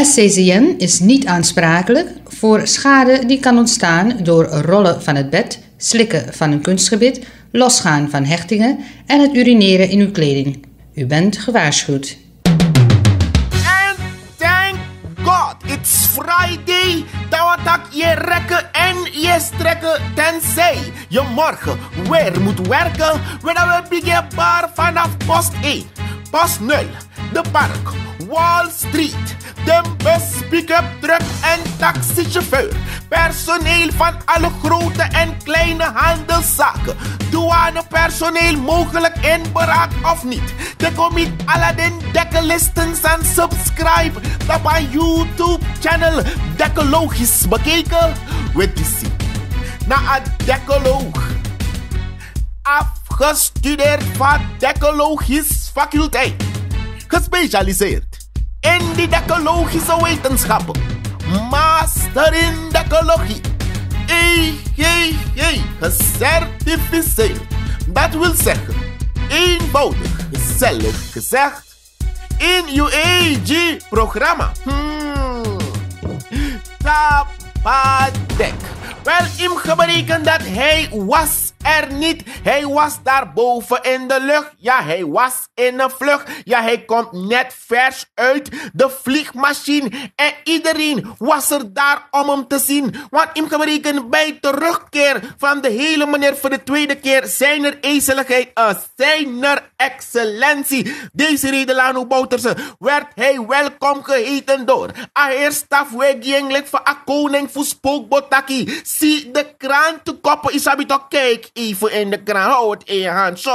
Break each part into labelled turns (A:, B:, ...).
A: SCCN is niet aansprakelijk voor schade die kan ontstaan door rollen van het bed, slikken van een kunstgebit, losgaan van hechtingen en het urineren in uw kleding. U bent gewaarschuwd. And thank God, it's Friday. Tawatak je rekken en je strekken. Tenzij je morgen weer moet werken. We beginnen bar vanaf post 1, post 0, de park, Wall Street de bus, pick-up, truck en taxichauffeur. Personeel van alle grote en kleine handelszaken. Douanepersoneel mogelijk in beraad of niet. De commit Aladdin dekkelisten en subscribe. op mijn YouTube channel Dekologisch bekeken. With DC. Na een dekoloog. Afgestudeerd van Dekologisch faculteit. Gespecialiseerd in de decologische wetenschappen. Master in decologie. hey, gecertificeerd. Dat wil zeggen, eenvoudig, zelf gezegd, in UAG programma Hmm. Tapadek. Wel, im dat hij was er niet. Hij was daar boven in de lucht. Ja, hij was in een vlucht. Ja, hij komt net vers uit de vliegmachine. En iedereen was er daar om hem te zien. Want gebreken bij terugkeer van de hele meneer voor de tweede keer zijn er ezeligheid zijn er excellentie. Deze Redelano Bouterse werd hij welkom geheten door Aheer Stafwegi Engelijk van koning voor Spookbotaki. Zie de kraan te koppen, Isabi toch kijk even in de kraan, hou het in hand. Zo,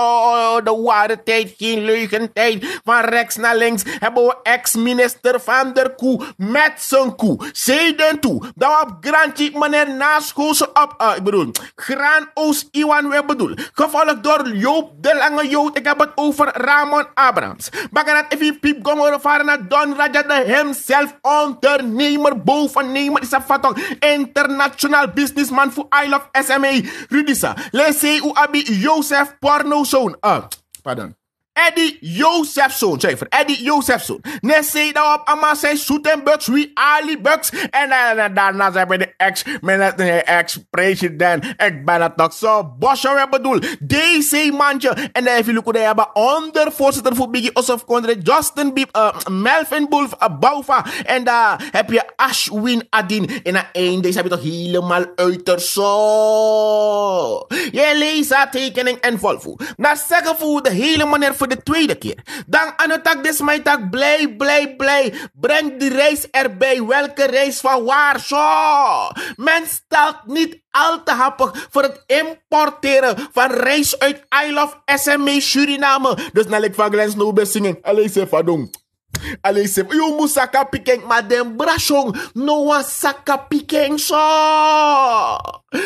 A: de ware tijd, geen leugentijd. Van rechts naar links hebben we ex-minister Van der Koe met zijn koe. Zeden toe. Dan op Grantje, meneer Naschoose op, uh, ik bedoel, Graan Oost Iwan, we bedoel. Gevolgd door Joop de Lange Jood, ik heb het over Ramon Abrams. Bakarat, even piep, gong, varen naar Don Rajada hemzelf, ondernemer, bovennemer, is een internationaal businessman voor I Love SMA. Rudisa, Jesse Uabi Joseph Pornozoon. Ah, pardon. Eddie Josephson. Zuiver. Eddie Josephson. Nessie daarop. Amma zijn shoot en Bucks. we Ali Bucks. En daarna zijn we de ex eh, ex-president. Ik ben het toch zo. Bosje bedoel. DC manje. En dan heeft jullie kunnen hebben voorzitter voor Biggie Ossof Kondre. Justin Biep. Uh, eh, Melvin Bulf. Uh, eh, En daar heb je Ashwin Adin. En na één deze heb je toch helemaal uiterst zo. Je leest tekening en volvo. Na zeggen voor de hele voor voor de tweede keer. Dan Anotak tak. blij, blij, blij. Breng die race erbij. Welke race van waar? Zo. Men stelt niet al te happig voor het importeren van race uit I Love SME Suriname. Dus naar ik van Glens Nobe zingen. Allee, se fadong. Allee, se You moet saka pikeng, maar den brasong. saka pikeng, zo.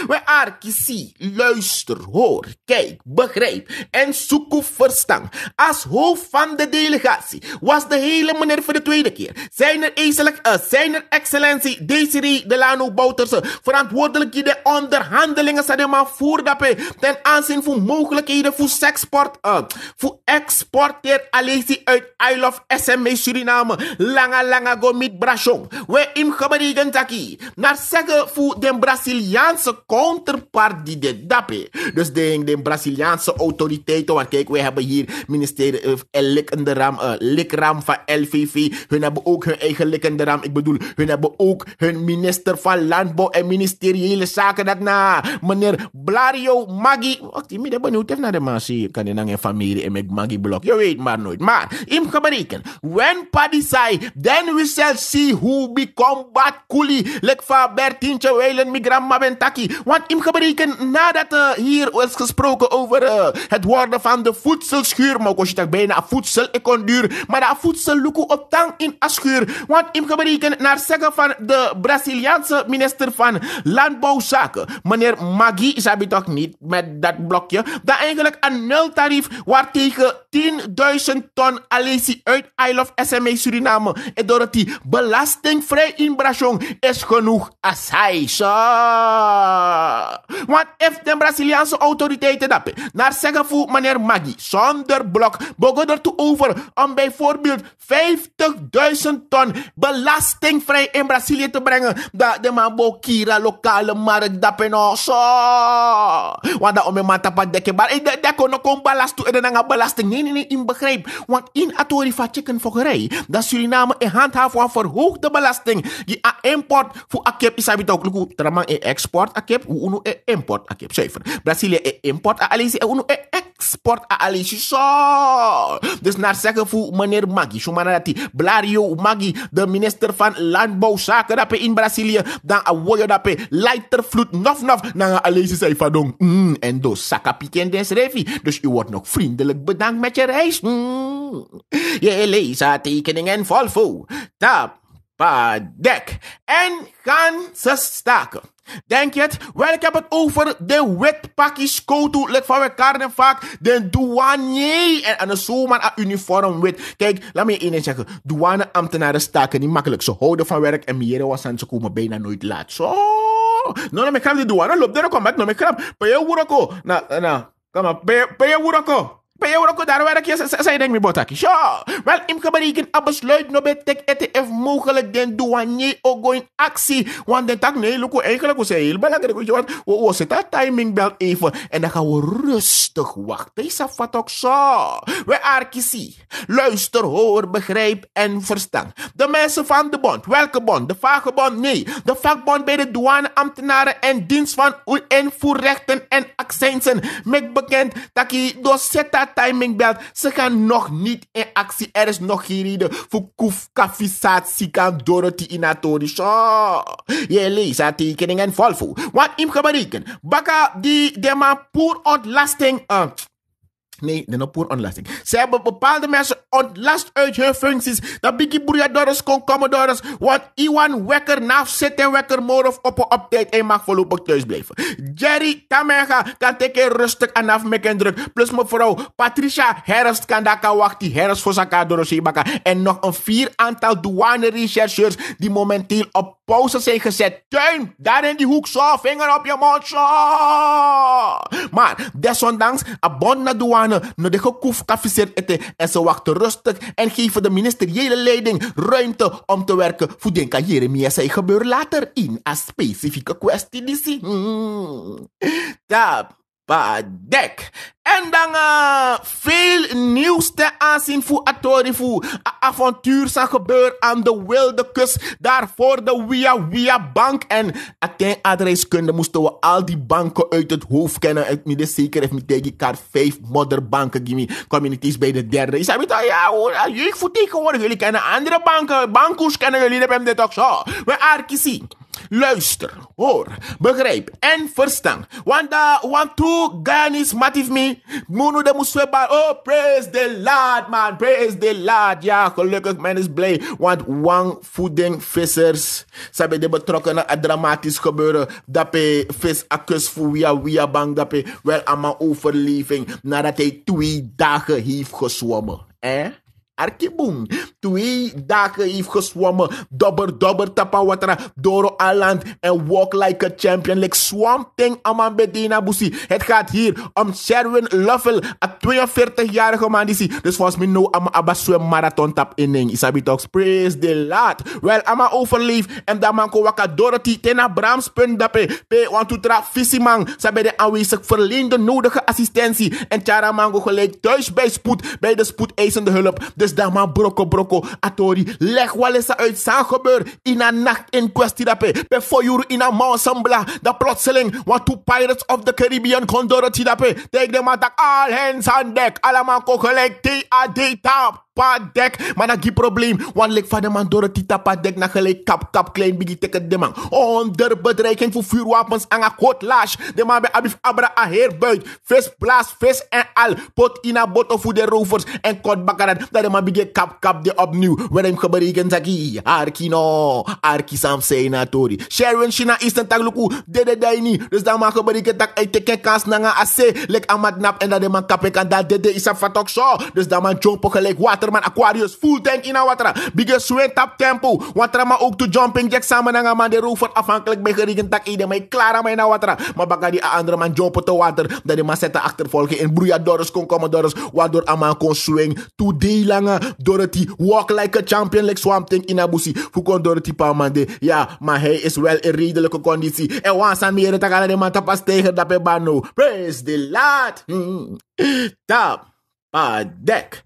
A: Maar zie luister, hoor, kijk, begrijp en zoek verstand. Als hoofd van de delegatie was de hele meneer voor de tweede keer. Zijn er, eiselijk, uh, eh, zijn er excellentie Desiree Delano Bouterse verantwoordelijk in de onderhandelingen sadema voerdappe ten aanzien van mogelijkheden voor export, uh, eh, voor exporteer alesi uit I of SME Suriname, Lange, lange go met Brachong. We im geberegen taki, naar zeggen voor de Braziliaanse counterpart die dit dappe. Dus de, de Braziliaanse autoriteiten, want kijk, wij hebben hier ministerie of eh, likkende ram, uh, eh, likram van LVV. Hun hebben ook hun eigen likkende ram. Ik bedoel, hun hebben ook hun minister van Landbouw en Ministeriële Zaken. Dat na meneer Blario Maggi. Wacht, ik ben benieuwd naar de man. Ik kan in familie en met Maggi blok. Je weet maar nooit. Maar, in gebreken. When Paddy zei, then we shall see who become bad coolie. Lek van Bertientje Weilen, mijn grandma Bentaki. Want in gebreken, nadat uh, hier was gesproken over eh, het worden van de voedselschuur. Maar ik bijna voedsel, ik kon duur. Maar dat voedsel lukt op tang in aschuur. Want in gebreken, naar zeggen van de Braziliaanse minister van Landbouwzaken, meneer Maggi, is hebben toch niet met dat blokje. Dat eigenlijk een nultarief waartegen 10.000 ton alesi uit Isle of SMA Suriname. En die belastingvrij Brazil is genoeg als want if de Braziliaanse autoriteiten dat naar zeggen voor meneer Maggi zonder blok begon er toe over om bijvoorbeeld 50.000 ton belastingvrij in Brazilië te brengen, dat de mabokira lokale markt dat Want dat om een man tapat dekken, maar ik dek kon ook belast toe en dan belasting. Nee, nee, nee, in begrijp. Want in atori van chickenfokkerij, dat Suriname een handhaaf van verhoogde belasting die import voor akep isabit ook traman in export akep, ou nou e import akep, zuiver. Brazilië e import a alisi, en nou e export a alisi, zo. Dus naar zeggen voor meneer Maggi, zo Blario Maggi, de minister van Landbouwzaken, dat in Brazilië, dan a woyo dat lighter lightervloed, nof nof, na alisi zei van dong, mm, en do saka des revi. Dus u wordt nog vriendelijk bedankt met je reis. Hmm. Je lees a tekeningen volvo. Tap. en gaan ze staken. Denk je het? Wel, ik heb het over de witpakjes koto-lid van elkaar vaak de douanier. En, en zomaar een uniform wit. Kijk, laat me je één ding zeggen. Douaneambtenaren staken niet makkelijk. Ze houden van werk en meer was aan ze komen bijna nooit laat. Zo. No, no, me gaan de douane. Loop daar ook met, no, me gaan. Pay je woedako? Nou, nou, kom maar. Pay je Peyo ko daar werk je, zei denk me botaki. Ja, wel im geberiken a besluit no be tek ETF mogelijk den douanier ook go in actie. Want de tak nee, loko eigenlijk zei heel belangrijk. Weet je wat, dat timing belt even. En dan gaan we rustig wachten. Is dat ook zo? We arkisi. Luister, hoor, begrijp en verstand. De mensen van de bond. Welke bond? De vagebond? Nee. De vakbond bij de douaneambtenaren en dienst van invoerrechten en accijnsen. Met bekend dat je door zet dat timing belt. Ze gaan nog niet in actie. Er is nog geen reden voor Koef, Kafisatie, kan Dorothy Inatori. Zo, je leest haar tekeningen vol volvo. Wat hem gebreken. Baka die de man poer ontlasting. Eh, Nee, de op ontlasting. Ze hebben bepaalde mensen ontlast uit hun functies. Dat Biggie Doris kon komen door Want Iwan Wekker, naaf Zit en Wekker, of op een update en mag voorlopig thuis blijven. Jerry Tamega kan teken rustig en af en druk. Plus mevrouw Patricia Herst kan daar die wachten. voor Saka door En nog een vier aantal douane rechercheurs die momenteel op Paulus zijn gezet. Tuin, daar in die hoek zo, vinger op je mond zo. Maar desondanks, abond na douane, naar de gekoefd eten en ze wachten rustig en geven de ministeriële leiding ruimte om te werken. Voor aan Jeremia zij gebeur later in een specifieke kwestie die zie. Hmm. En dan uh, veel nieuws ten aanzien voor Atorifu. Avontuur zal gebeuren aan de wilde kust. Daarvoor de Via Via Bank. En attent adreskunde moesten we al die banken uit het hoofd kennen. Ik niet zeker heeft me tegen elkaar vijf modderbanken. Gimme communities bij de derde. Ik zei, ja hoor, ah, jullie vertegenwoordigen. Jullie kennen andere banken. Bankoes kennen jullie. Dat hebben dit ook zo. We arkiezen. Luister, hoor, begrijp en verstaan. Want daar, want to ganis matif me. Munu de musweba. Oh, praise the Lord, man. Praise the Lord. Ja, gelukkig, men is blij. Want wang voeding vissers. hebben de betrokkenen het dramatisch gebeuren. Dape vis accus voor via via bang. Dape wel aan overleving. Nadat hij twee dagen heeft gezwommen. Eh? Arkiboom twee dagen heeft gezwommen. Dobber, dobber, tapa watara, doro aland en walk like a champion. Like swamp thing, aman Bedina busi. Het gaat hier om Sherwin Lovell, A 42-jarige man die zie. Dus volgens mij no ama abaswem marathon tap inning. Isabi talks, praise the Lord. Wel, ama overleef en dan man ko waka Dorothy tena Bramspun dape. P, want to tra visimang. Sabe de aanwezig verleende nodige assistentie. En Chara Mango gelijk thuis bij spoed, bij de spoedeisende hulp. Dus dan man brokken, brokken sonko atori leg walesa uit zaan gebeur in een nacht in kwestie dape pe uur in een mansambla da plotseling want two pirates of the Caribbean kon door het take them attack all hands on deck allemaal ko gelijk T.A.D. top padek. Maar dat is probleem. Want lek van de man door het tita padek. Na gelijk kap kap klein biggie teken de man. Onder bedreiging voor vuurwapens en een kort lash. De man bij Abif Abra a heerbuit. Vis blast vis en al. Pot in a bottle voor de rovers. En kort bakkarat. Dat de man biggie kap kap de opnieuw. Wanneer hem geberekend zaki. Arkino. Arki sam senatori. Sharon Shina is een tak luku. Dede daini. Dus dan man geberekend tak. Hij teken kans na een AC. Lek amat nap. En dat de man kapen kan dat dede is een fatok show. Dus dan man jong gelijk wat. Waterman Aquarius full tank in water, Biggest swing tap tempo. Water ma ook to jumping jack sama na man de rover klik bij gerigen tak ide mij klara mij na water Maar baka die man jump to water dari de achter achtervolgen en bruya doris kon komo doris waardoor aman kon swing. Today lange ah. Dorothy walk like a champion like swamp thing in Fu Fukon Dorothy pa man de ja ma hey is well in redelijke conditie. En eh, wansan mi het akala de man tapas tegen dape bano. Praise the Lord. Hmm. Tap. Ah, deck.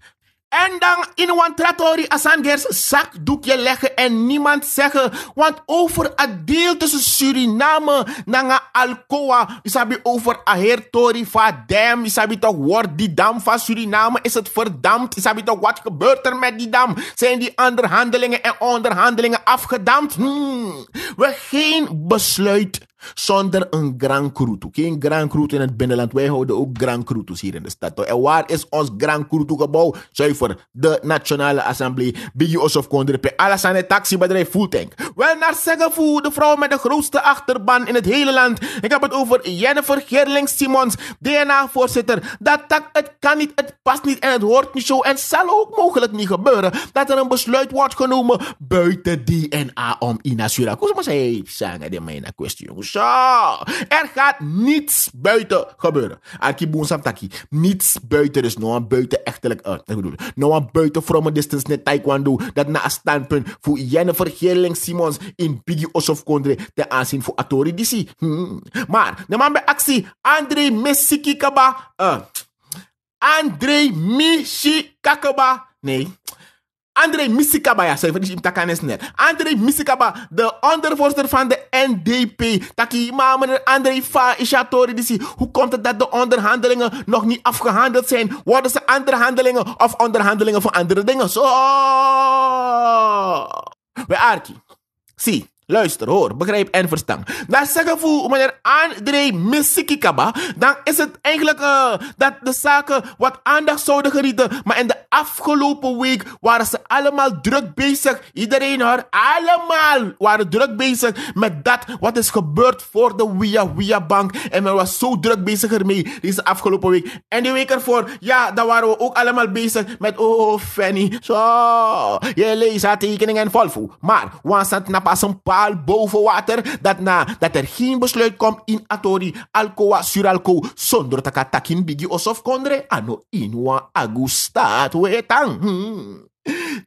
A: En dan in een tratori asangers zakdoekje leggen en niemand zeggen. Want over het deel tussen Suriname en Alcoa, isabi over Ahertori van dam, isabi toch wordt die dam van Suriname, is het verdampt, isabi toch wat gebeurt er met die dam? Zijn die onderhandelingen en onderhandelingen afgedampt? Hmm. We geen besluit zonder een Grand Cruto. Geen Grand cru in het binnenland. Wij houden ook Grand Cruto's hier in de stad. En waar is ons Grand Cruto gebouw? Zuiver, de Nationale Assemblée. Biggie Ossof Kondrepe. Alles aan het taxibedrijf Fulltank. Wel naar Seggevoe, de vrouw met de grootste achterban in het hele land. Ik heb het over Jennifer Gerling Simons, DNA-voorzitter. Dat tak, het kan niet, het past niet en het hoort niet zo. En zal ook mogelijk niet gebeuren dat er een besluit wordt genomen buiten DNA om Ina Surakus. Maar zij zangen de mijne kwestie, jongens. Er gaat niets buiten gebeuren. Aki boonsam taki. Niets buiten. Dus nou een buiten echtelijk. Uh, ik bedoel, een buiten from a distance net taekwondo. Dat na een standpunt voor Jennifer Geerling Simons in Biggie Osof Kondre ten aanzien voor Atori DC. Hmm. Maar, de man bij actie. André Messiki Uh, eh, André Michi Nee. André Missikaba, ja, zuiver is imtakanes net. André Missikaba, de ondervoorzitter van de NDP. Taki, maar meneer André Fa Ishatori, Hoe komt het dat de onderhandelingen uh, nog niet afgehandeld zijn? Worden ze andere handelingen uh, of onderhandelingen uh, voor andere dingen? Zo! We Arki. Zie. Luister, hoor, begrijp en verstaan. Dat zeggen voor meneer André Misikikaba, dan is het eigenlijk eh, dat de zaken wat aandacht zouden genieten. Maar in de afgelopen week waren ze allemaal druk bezig. Iedereen hoor, allemaal waren druk bezig met dat wat is gebeurd voor de Via Via Bank. En men was zo druk bezig ermee deze afgelopen week. En die week ervoor, ja, dan waren we ook allemaal bezig met, oh Fanny, zo, je leest haar en vol Maar, wanneer zijn naar pas een paar al boven water dat na dat er geen besluit komt in atori alcoa suralco zonder takatakin bigi osof kondre ano inwa agustat wetang. Hmm.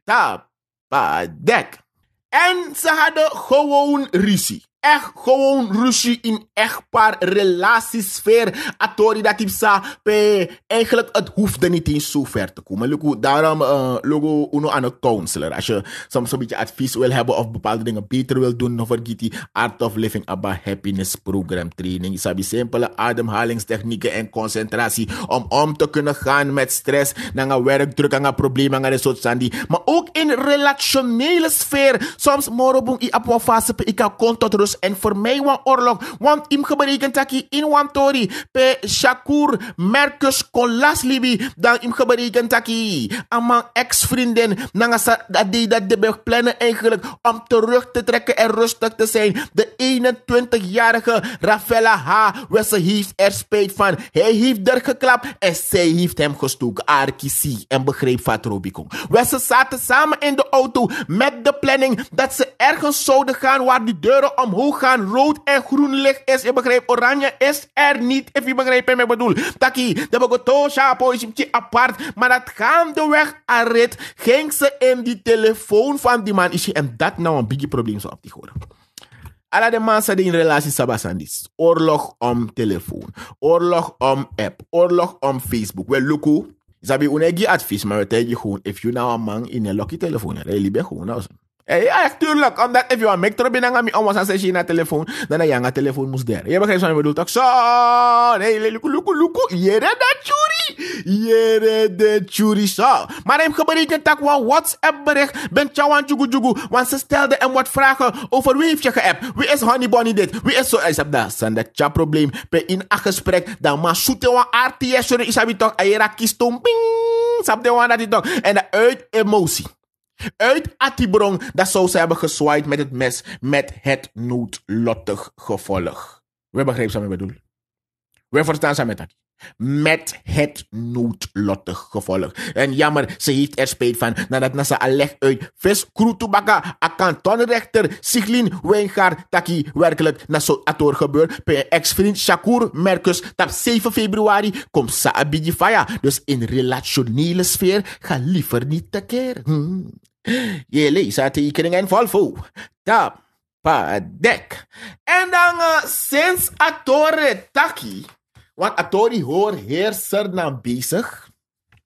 A: Tapadek. En ze hadden gewoon ruzie echt gewoon ruzie in echtpaar, relatiesfeer. Atori dat tipsa, pe. Eigenlijk, het hoefde niet eens zo ver te komen. Luku, daarom uh, logo uno aan een counselor. Als je soms een beetje advies wil hebben of bepaalde dingen beter wil doen, dan vergeet die Art of Living about Happiness Program Training. Isabi simpele ademhalingstechnieken en concentratie om om te kunnen gaan met stress, naar werkdruk, naar problemen, naar soort Maar ook in relationele sfeer. Soms morobung i apwa fase, ik kan kon en voor mij was oorlog. Want im geberekend taki in wantori pe Shakur Merkus Kolas Libi dan im geberekend taki amang ex-vrienden nangasa dat die dat de plannen eigenlijk om terug te trekken en rustig te zijn. De 21-jarige Rafaela H. Wesse heeft er spijt van. Hij heeft er geklapt en zij heeft hem gestoken. Arkisi en begreep wat Robicom Wesse zaten samen in de auto met de planning dat ze ergens zouden gaan waar die deuren omhoog omhoog gaan. Rood en groen licht is, je begrijpt, oranje is er niet, if je begrijpt wat ik bedoel. Taki, de Bogoto, Shapo is apart, maar dat gaandeweg arrit ging ze in die telefoon van die man. Is en dat nou een biggie probleem zo op die horen. Alle de mensen die in relatie sabasandis. Oorlog om telefoon. Oorlog om app. Oorlog om Facebook. Wel, Luku, Zabi unegi advies, maar we je gewoon, if you nou een man in een lucky telefoon, really libe gewoon, eh, ja, echt tuurlijk. Omdat if you make trouble, dan ga je allemaal zeggen je naar telefoon. Dan ga je telefoon moest der. Je begrijpt wat ik bedoel. Toch zo. Nee, luku, luku, luku. Jere dat churi. Jere de churi zo. Maar hem bericht een tak wat WhatsApp bericht. Ben jou aan jugu jugu. Want ze stelde hem wat vragen over wie heeft je geappt. Wie is Honey Bunny dit? Wie is zo? Hij zei, dat is een tja probleem. Per in a gesprek. Dan ma zoete wan RTS. Sorry, isabi toch. Ayera eh, kies sap Sabde wan dat toch. En eh, uit emotie. Uit Atibron, dat zou ze hebben gezwaaid met het mes, met het noodlottig gevolg. We begrijpen wat ik bedoel. We verstaan ze met dat. Met het noodlottig gevolg. En jammer, ze heeft er spijt van nadat al alleg uit Ves Kroetubaka, a kantonrechter Siglin Wijngaard, taki werkelijk na zo'n ator gebeurt. Bij ex-vriend Shakur Merkus, tap 7 februari, komt Saabidjifaya. Dus in relationele sfeer, ga liever niet tekeer. Hmm. Je leest tekeningen en volvo, Tap. Padek. En dan uh, sinds Atore Taki. Want Atori hoor heerser naar bezig.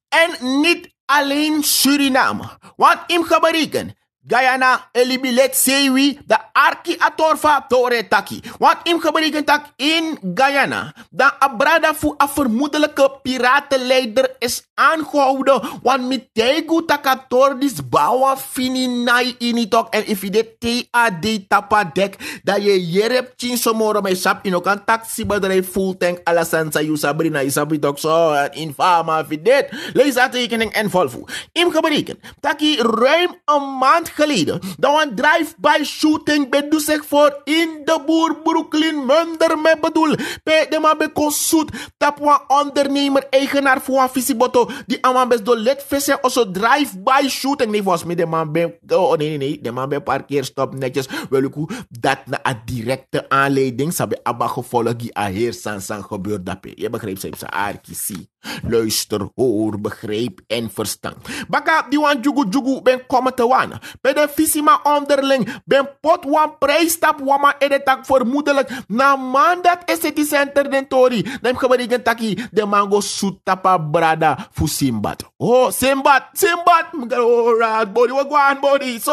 A: En niet alleen Suriname. Want in Gabariken Guyana elibilet Sewi da Arki Atorfa Tore Taki. Wat im gebreken tak in Guyana. Dan Abrada fu a vermoedelijke piratenleider is aangehouden. Wat met Tegu Takatordis Bawa Fini Nai Initok. En if ti TAD tapa dek. da je Jerep Chin Somoro me sap ino kan een taxibedrijf full tank. Alasan Sayu Sabrina Isabi Tok so En infama fidet. Lees dat en volvo. Im gebreken. Taki ruim een maand geleden. Dat een drive-by shooting bedoel zich voor in de boer Brooklyn Munder me bedoel. Bij de man beko zoet. Dat een ondernemer, eigenaar voor een visieboto. Die aan best door let vissen of zo drive-by shooting. Nee, volgens mij de man ben... Oh, nee, nee, De man ben stop netjes. Wel ik dat na een directe aanleiding. Sabe abba gevolg die a heer Sansan gebeurt dat. Je begrijpt ze zijn aardkisie. Luister, hoor, begrijp en verstand. Baka die wan jugu jugu ben komen te wan. Bij de visima onderling. Ben pot wan prijstap wama tak vermoedelijk. Na dat is het die center den tori. Neem geberigen taki de mango sutapa brada fu simbat. Oh, simbat, simbat. Alright, oh, body, wagwan body. So,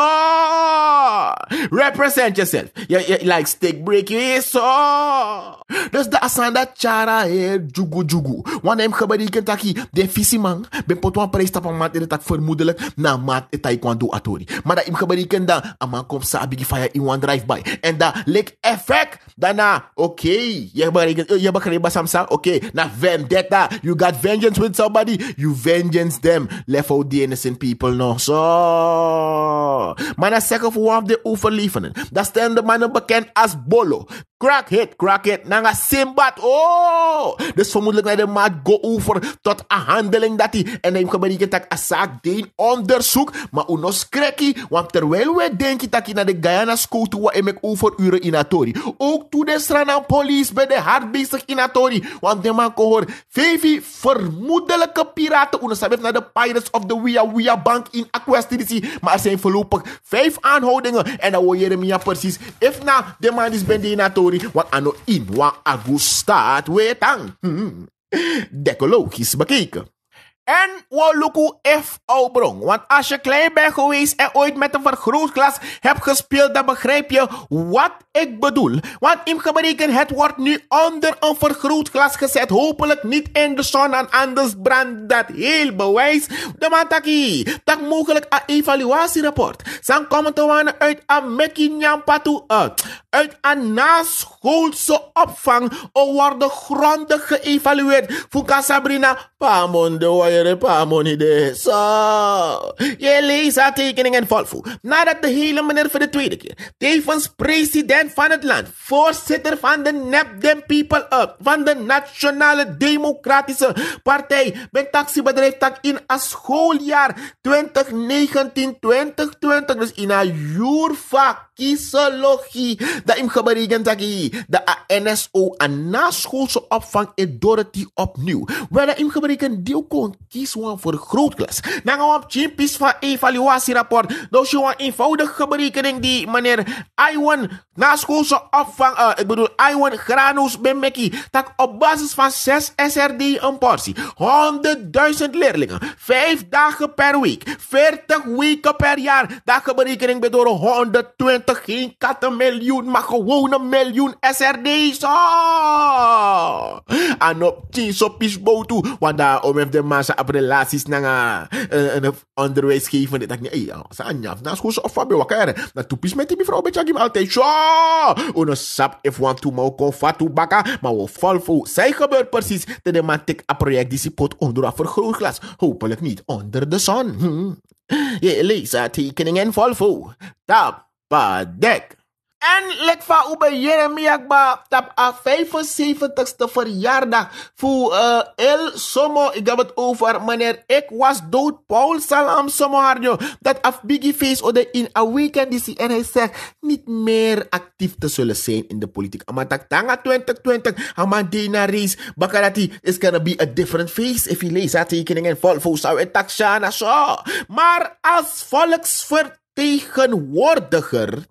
A: represent yourself. ya ya like steak break so. Dus de asanda chara he jugu jugu. Wan neem geberigen taki de visima. Ben pot wan prijstap wama edetak vermoedelijk. Na maat e taekwondo atori. Maar dat im geberiken I aman kom sa big fire in one drive by And the lake effect daarna okay, You're gonna samsa okay, na vendetta you got vengeance with somebody you vengeance them left out the innocent people no so maar na second of the de overlevenden dat staan de mannen bekend as bolo Crackhead, crackhead, nanga simba. Oh! This Dus look like the mad go over tot handling that and then En hij gebruikt dat als zaak deen onderzoek. Maar unos cracky. Want terwijl wij denken dat je naar de Guyana school toe en ik uren in Atori. Ook toe de stranan police bij de hard bezig in Atori. Want de man kon horen, vermoedelijke piraten. We hebben naar de Pirates of the Wia Wia Bank in Aquastici. Maar er zijn voorlopig vijf aanhoudingen. En dan hoor Jeremia precies. If na, de man is bij de Inatori. Want ano in, want agustaat, weet aan. Hmm. Decologisch bekeken. En Waluku F. Obrong. Want als je klein bent geweest en ooit met een vergrootglas hebt gespeeld, dan begrijp je wat ik bedoel. Want in gebreken, het wordt nu onder een vergrootglas gezet. Hopelijk niet in de zon, en anders brandt dat heel bewijs. De mataki, dat mogelijk een evaluatierapport. Zijn komen te wonen uit Amekinyampatu. Eh, uit een naschoolse opvang worden grondig geëvalueerd. Fuka Sabrina, pamonde waere pamonide. Zo. Je leest haar en volvo. Nadat de hele meneer voor de tweede keer, tevens president van het land, voorzitter van de nepdem People Up, van de Nationale Democratische Partij, ben taxibedrijf tak in een schooljaar 2019-2020, dus in een juur kiesologie, dat im geberegend dat de ANSO en naschoolse opvang in Dorothy opnieuw. Waar dat im geberegend deel kon kiezen voor grootklas. Dan gaan we op chimpis van evaluatierapport. Dus je wan eenvoudige berekening die meneer Iwan naschoolse opvang, uh, ik bedoel Iwan Granus Bemeki, tak op basis van 6 SRD een portie. 100.000 leerlingen, 5 dagen per week, 40 weken per jaar. Dat geberekening bedoel 120, geen kat miljoen maar gewoon een miljoen SRD's. Oh. Ah. En op tien botu, want daar om even de massa op relaties nanga. Eh, en onderwijs geven. Dat ik niet, hey, Sanja, dat is goed of Fabio Wakare. Dat toepies met die mevrouw beetje hem altijd. Ja, een oh, nou, sap if want to mau kon fatu baka. Maar we val voor. Zij gebeurt precies. De man tik een project die ze pot onder een vergrootglas. Hopelijk niet onder de zon. Hm. Je leest tekeningen vol voor. Badek. En lekva ube Jeremia ba tap a 75ste verjaardag voor uh, El Somo. Ik heb het over meneer ik was dood Paul Salam Somo Harjo. Dat af biggie face ode in a weekend is en hij zegt niet meer actief te zullen zijn in de politiek. Ama tak tanga 2020 Amma dina race bakarati is gonna be a different face if je leest haar tekeningen vol zou tak taxana so. Maar als volksvertegenwoordiger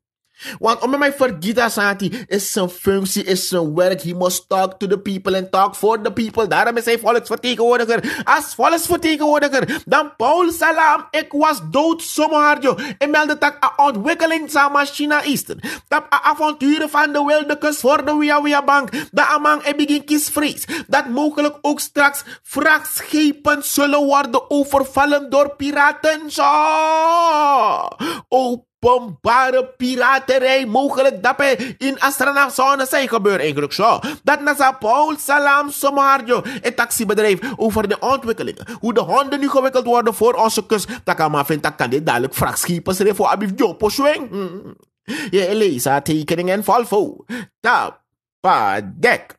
A: want om mij Gita Santi is zijn functie, is zijn werk. He must talk to the people and talk for the people. Daarom is hij volksvertegenwoordiger. Als volksvertegenwoordiger, dan Paul Salam, ik was dood joh. En meldde dat een ontwikkeling samen China Eastern. Dat een avonturen van de wilde kust voor de Via Via Bank. Dat amang en begin kiesvrees. Dat mogelijk ook straks vrachtschepen zullen worden overvallen door piraten. Zo! Oh, openbare piraterij mogelijk daarbij in astronautzones zijn gebeurd. Eigenlijk zo. Dat NASA Paul Salam Somarjo, het taxibedrijf, over de ontwikkeling. Hoe de honden nu gewikkeld worden voor onze kust. Dat kan maar vinden, dat kan dit dadelijk vrachtschipers voor Abif Jopo swing. Hmm. Je Elisa tekening en Volvo. Tap, pa, dek.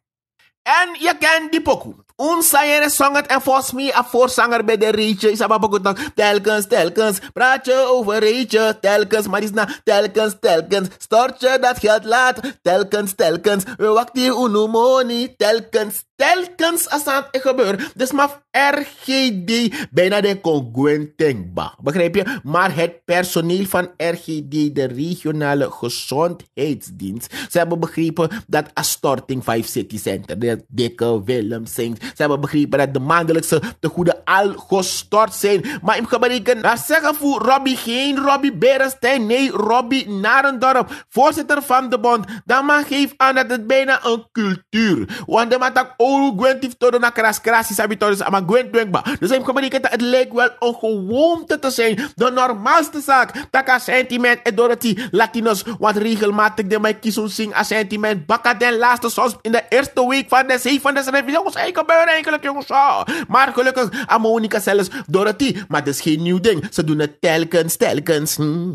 A: En je kent die pokoe. Onsayere song het en volgens mij af voorzanger bij de reetje. Is dat goed nog Telkens, telkens, praat je over ritje Telkens, maar is na telkens, telkens. Stort je dat geld laat. Telkens, telkens, we wachten uno money. Telkens, telkens als dat gebeurt. Dus maar RGD bijna de congruentengba. Begrijp je? Maar het personeel van RGD, de regionale gezondheidsdienst, ze hebben begrepen dat een storting 5 City Center, de dikke Willem zingt. Ze hebben begrepen dat de maandelijkse goede al gestort zijn. Maar ik gebreken Na zeggen voor Robbie geen Robbie Berenstein, Nee, Robbie Narendorp, voorzitter van de bond. Dan mag geef aan dat het bijna een cultuur. Want de matak Olu Todo na kras krasi sabitoris ama Gwent Dus ik gebreken dat het lijkt wel een gewoonte te zijn. De normaalste zaak. Taka sentiment en Latinos. Want regelmatig de mij kiezen zing als sentiment. bakken den laatste soms in de eerste week van de zevende schrijf. Jongens, ik gebeuren eigenlijk, jongens? Ah. Maar gelukkig, Ammonica zelfs, Dorothy. Maar dat is geen nieuw ding. Ze doen het telkens, telkens. Hm.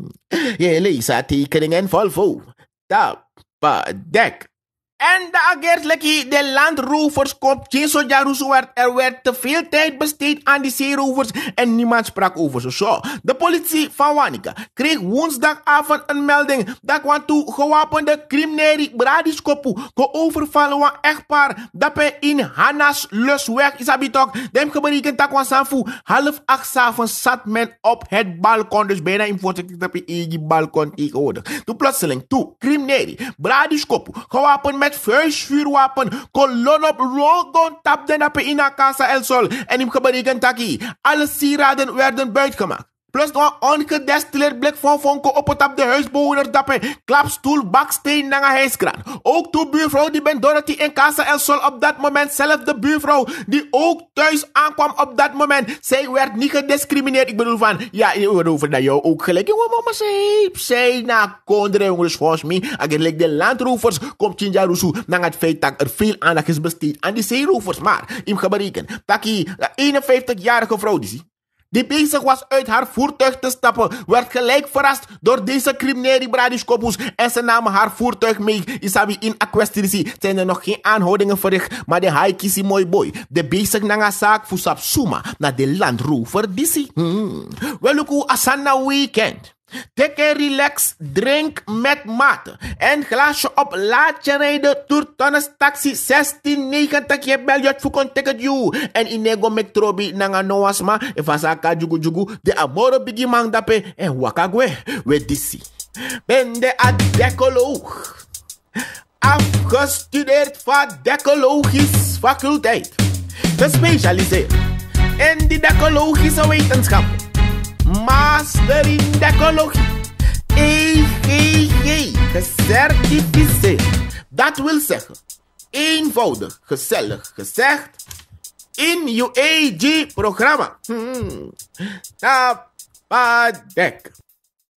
A: Je Lisa, haar tekeningen vol vol. Tap, dek. En de agertleki de landrovers kop Jesu Jarusuert. Er werd te veel tijd besteed aan die zeerovers en niemand sprak over ze. Zo, de politie van Wanica kreeg woensdagavond een melding dat toe gewapende criminelen bradiskopu overvallen van echtpaar dat bij in Hanna's Lusweg isabitok. Dem gebreken dat zijn sanfu half acht avonds zat men op het balkon. Dus bijna in voorzichtig dat je balkon tegenwoordig. Toen plotseling toe criminelen bradiskopu gewapend met met vuurwapen. Kolonop Rogon tapte in Pina Casa El Sol en hem gebereken taki. Alle sieraden werden buitgemaakt. Plus nog ongedestilleerd blik van Vonko op het op de huisbewoners dappen. Klapstoel, baksteen, naar hijskraan. Ook de buurvrouw die ben Dorothy in Casa El Sol op dat moment. Zelf de buurvrouw die ook thuis aankwam op dat moment. Zij werd niet gediscrimineerd. Ik bedoel van, ja, ik bedoel dat jou ook gelijk. Jongen, mama, zeep. zij na konderen, jongens, volgens mij. gelijk de landrovers komt Chinja na naar het feit dat er veel aandacht is besteed aan die zeerovers. Maar, im gebreken, dat die 51-jarige eh, vrouw die zie die bezig was uit haar voertuig te stappen, werd gelijk verrast door deze criminele bradiscopus en ze namen haar voertuig mee. Isabi in akwestrisi zijn er nog geen aanhoudingen verricht, maar de haikisi mooi boy. De bezig nanga zaak voor Sapsuma naar de landrover disi. Hmm. Weluku asana weekend. Take relax, drink met mate. En glaasje op, laat je rijden. Tourtonnes taxi 1690. Je bel je voor ticket you. En inego met trobi nanga noasma. En vasaka jugu jugu. De amoro bigi dape. En wakagwe. We disi. Ben de adecoloog. Afgestudeerd van dekologisch faculteit. Gespecialiseerd in die decologische wetenschap Master in Ecologie. EGG, gecertificeerd. Dat wil zeggen, eenvoudig, gezellig gezegd, in uag e programma Hmm. Tapadek.